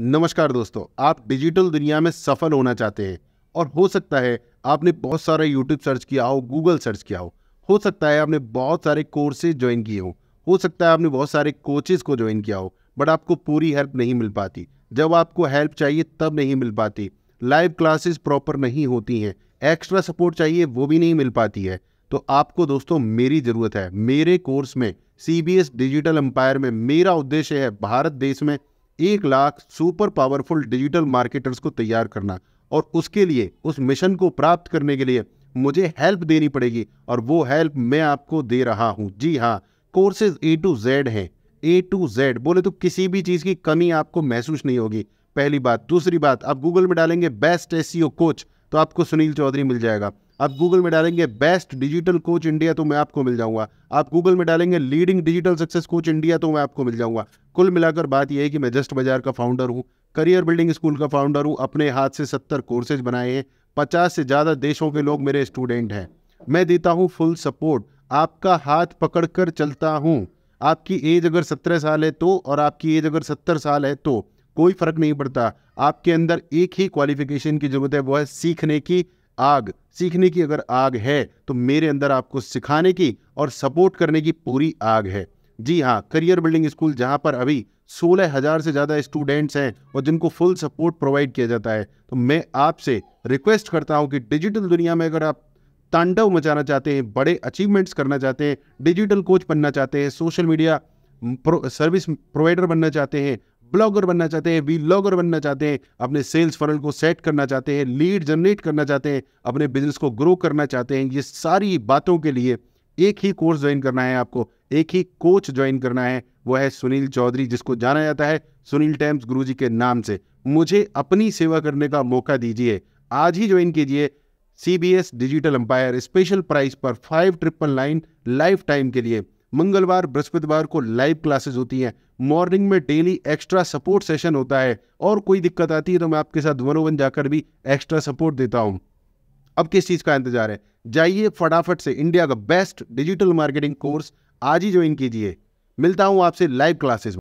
नमस्कार दोस्तों आप डिजिटल दुनिया में सफल होना चाहते हैं और हो सकता है आपने बहुत सारा यूट्यूब सर्च किया हो गूगल सर्च किया हो हो सकता है आपने बहुत सारे कोर्सेज ज्वाइन किए हो हो सकता है आपने बहुत सारे कोचेज को ज्वाइन किया हो बट आपको पूरी हेल्प नहीं मिल पाती जब आपको हेल्प चाहिए तब नहीं मिल पाती लाइव क्लासेस प्रॉपर नहीं होती हैं एक्स्ट्रा सपोर्ट चाहिए वो भी नहीं मिल पाती है तो आपको दोस्तों मेरी ज़रूरत है मेरे कोर्स में सी डिजिटल एम्पायर में मेरा उद्देश्य है भारत देश में एक lakh super powerful digital marketers को तैयार करना और उसके लिए उस मिशन को प्राप्त करने के लिए मुझे हेल्प देनी पड़ेगी और वो हेल्प मैं आपको दे रहा हूँ जी हाँ कोर्सेज ए टू जेड हैं ए टू जेड बोले तो किसी भी चीज़ की कमी आपको महसूस नहीं होगी पहली बात दूसरी बात आप गूगल में डालेंगे बेस्ट एस कोच तो आपको सुनील चौधरी मिल जाएगा आप गूगल में डालेंगे बेस्ट डिजिटल कोच इंडिया तो मैं आपको मिल जाऊंगा आप गूगल में डालेंगे leading digital success coach India तो मैं आपको मिल जाऊंगा कुल मिलाकर बात यह है कि मैं जस्ट बाजार का फाउंडर हूँ करियर बिल्डिंग स्कूल का फाउंडर हूँ अपने हाथ से सत्तर कोर्सेज बनाए हैं पचास से ज़्यादा देशों के लोग मेरे स्टूडेंट हैं मैं देता हूँ फुल सपोर्ट आपका हाथ पकड़ कर चलता हूँ आपकी एज अगर सत्रह साल है तो और आपकी एज अगर सत्तर साल है तो कोई फर्क नहीं पड़ता आपके अंदर एक ही क्वालिफिकेशन की जरूरत है वो है सीखने की आग सीखने की अगर आग है तो मेरे अंदर आपको सिखाने की और सपोर्ट करने की पूरी आग है जी हाँ करियर बिल्डिंग स्कूल जहाँ पर अभी सोलह हज़ार से ज़्यादा स्टूडेंट्स हैं और जिनको फुल सपोर्ट प्रोवाइड किया जाता है तो मैं आपसे रिक्वेस्ट करता हूँ कि डिजिटल दुनिया में अगर आप तांडव मचाना चाहते हैं बड़े अचीवमेंट्स करना चाहते हैं डिजिटल कोच बनना चाहते हैं social media pro, service provider बनना चाहते हैं ब्लॉगर बनना चाहते हैं वी ब्लॉगर बनना चाहते हैं अपने सेल्स फनल को सेट करना चाहते हैं लीड जनरेट करना चाहते हैं अपने बिजनेस को ग्रो करना चाहते हैं ये सारी बातों के लिए एक ही कोर्स ज्वाइन करना है आपको एक ही कोच ज्वाइन करना है वो है सुनील चौधरी जिसको जाना जाता है सुनील टैम्स गुरु के नाम से मुझे अपनी सेवा करने का मौका दीजिए आज ही ज्वाइन कीजिए C B S digital empire special price पर five triple nine life time के लिए मंगलवार बृहस्पतिवार को लाइव क्लासेस होती हैं मॉर्निंग में डेली एक्स्ट्रा सपोर्ट सेशन होता है और कोई दिक्कत आती है तो मैं आपके साथ वन वन जाकर भी एक्स्ट्रा सपोर्ट देता हूँ अब किस चीज़ का इंतजार है जाइए फटाफट से इंडिया का बेस्ट डिजिटल मार्केटिंग कोर्स आज ही ज्वाइन कीजिए मिलता हूँ आपसे लाइव क्लासेस